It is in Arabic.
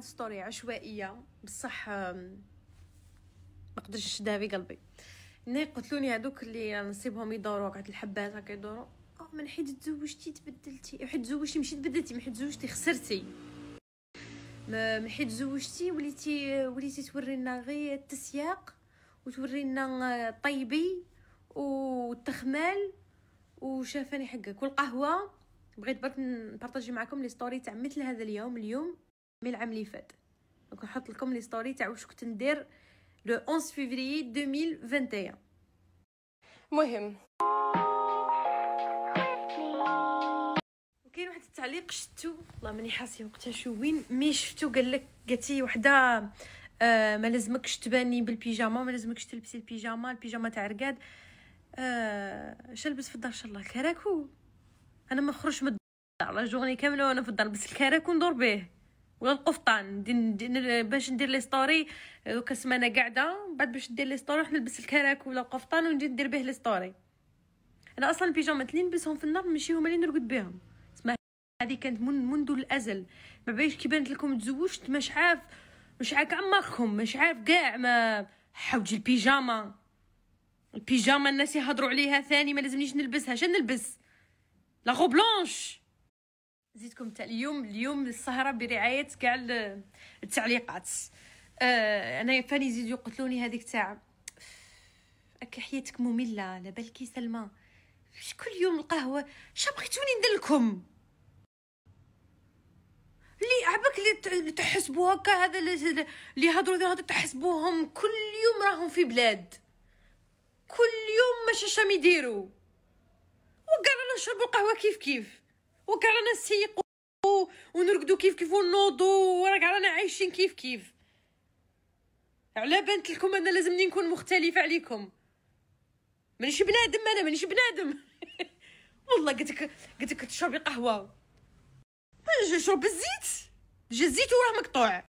ستوري عشوائيه بصح مقدرش نشدها في قلبي ني قتلوني هادوك اللي نصيبهم يدوروا قعدت الحبات هكا يدوروا اه من حيت تزوجتي تبدلتي من حيت تزوجتي مشيت تبدلتي من حيت تزوجتي خسرتي من حيت تزوجتي وليتي وليتي تورينا غير التسياق وتورينا آه، طيبي والتخمال وشافاني حقك والقهوه بغيت برك نبارطاجي معكم لي ستوري تاع مثل هذا اليوم اليوم من العام اللي فات دونك نحط لكم لي ستوري تاع واش كنت ندير لو 11 فيفري 2021 مهم كاين واحد التعليق شفتو والله ماني حاسه وقتها شو وين مي شفتو قال لك قالتي وحده آه ما لازمكش تباني بالبيجاما ما لازمكش تلبسي البيجاما البيجاما تاع رقاد آه شلبس في الدار ان شاء الله كراكو انا ما نخرجش من الدار لا جورني كامله وانا في الدار بس الكراكو ندور به ولا القفطان باش ندير لي ستوري آه، دوك السمانه قاعده بعد باش ندير لي ستوري نلبس الكراك ولا القفطان ونجي ندير به لي ستوري انا اصلا البيجامات اللي نلبسهم في النار ماشي هما اللي نرقد بهم هذه كانت من منذ الازل ما بايش كي بانت لكم تزوجت مش عارف مش عارف عمركم مش عارف كاع ما حوج البيجاما البيجاما الناس يهضروا عليها ثاني ما لازمنيش نلبسها شنو نلبس لا بلونش زيدكم تاع اليوم اليوم السهره برعايه كاع التعليقات آه انا فاني زيد يقتلوني هذيك تاع اك حياتك ممله لا بالكي سلمى كل يوم القهوه شبغيتوني بغيتوني ندير لكم لي عبك اللي تحسبوا هكا هذا اللي هضروا هذا تحسبوهم كل يوم راهم في بلاد كل يوم ماشي شام يديروا وقالوا نشربوا القهوه كيف كيف وكاع رانا نسيقو ونرقدو كيف كيف ونوضو وراك رانا عايشين كيف كيف على بنت لكم انا لازمني نكون مختلفه عليكم مانيش بنادم انا مانيش بنادم والله قلت لك قلت لك تشربي قهوه نشرب الزيت جا الزيت وراه مقطوع